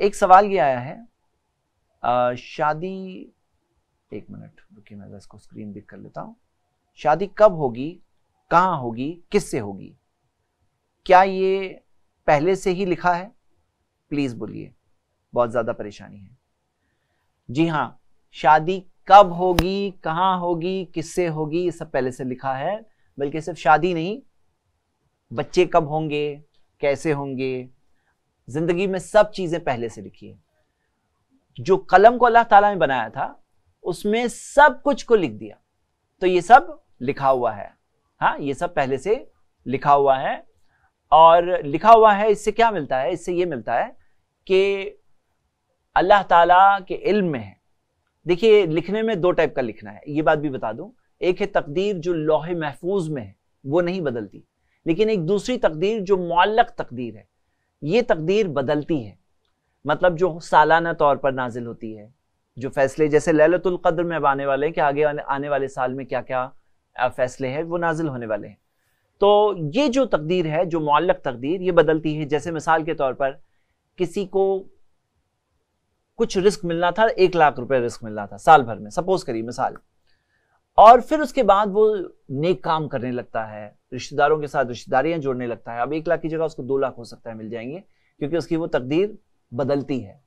एक सवाल ये आया है आ, शादी एक मिनट रुकिए मैं इसको स्क्रीन दिख कर लेता हूं शादी कब होगी कहाँ होगी किससे होगी क्या ये पहले से ही लिखा है प्लीज बोलिए बहुत ज्यादा परेशानी है जी हाँ शादी कब होगी कहाँ होगी किससे होगी ये सब पहले से लिखा है बल्कि सिर्फ शादी नहीं बच्चे कब होंगे कैसे होंगे जिंदगी में सब चीजें पहले से लिखी है जो कलम को अल्लाह ताला ने बनाया था उसमें सब कुछ को लिख दिया तो ये सब लिखा हुआ है हाँ ये सब पहले से लिखा हुआ है और लिखा हुआ है इससे क्या मिलता है इससे ये मिलता है कि अल्लाह ताला के इल्म में है देखिए लिखने में दो टाइप का लिखना है ये बात भी बता दूं एक है तकदीर जो लोहे महफूज में है वो नहीं बदलती लेकिन एक दूसरी तकदीर जो मौलक तकदीर है ये तकदीर बदलती है मतलब जो सालाना तौर पर नाजिल होती है जो फैसले जैसे ललतुल्क़द्र में आने वाले हैं कि आगे आने वाले साल में क्या क्या फैसले हैं वो नाजिल होने वाले हैं तो ये जो तकदीर है जो मल्लक तकदीर ये बदलती है जैसे मिसाल के तौर पर किसी को कुछ रिस्क मिलना था एक लाख रुपए रिस्क मिलना था साल भर में सपोज करिए मिसाल और फिर उसके बाद वो नेक काम करने लगता है रिश्तेदारों के साथ रिश्तेदारियां जोड़ने लगता है अब एक लाख की जगह उसको दो लाख हो सकता है मिल जाएंगे क्योंकि उसकी वो तकदीर बदलती है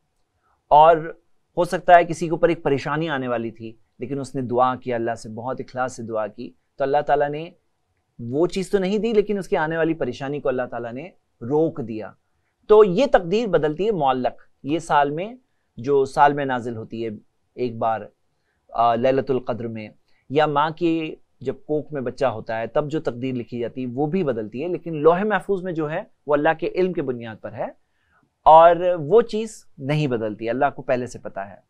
और हो सकता है किसी के ऊपर एक परेशानी आने वाली थी लेकिन उसने दुआ किया अल्लाह से बहुत इखलास से दुआ की तो अल्लाह ताला ने वो चीज़ तो नहीं दी लेकिन उसकी आने वाली परेशानी को अल्लाह ताला ने रोक दिया तो ये तकदीर बदलती है मौलक ये साल में जो साल में नाजिल होती है एक बार ललतुल्क़द्र में या माँ की जब कोक में बच्चा होता है तब जो तकदीर लिखी जाती है वो भी बदलती है लेकिन लोहे महफूज में जो है वो अल्लाह के इल्म के बुनियाद पर है और वो चीज़ नहीं बदलती अल्लाह को पहले से पता है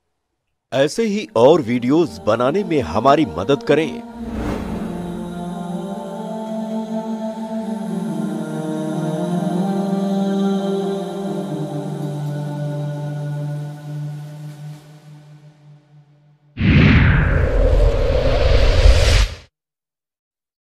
ऐसे ही और वीडियोस बनाने में हमारी मदद करें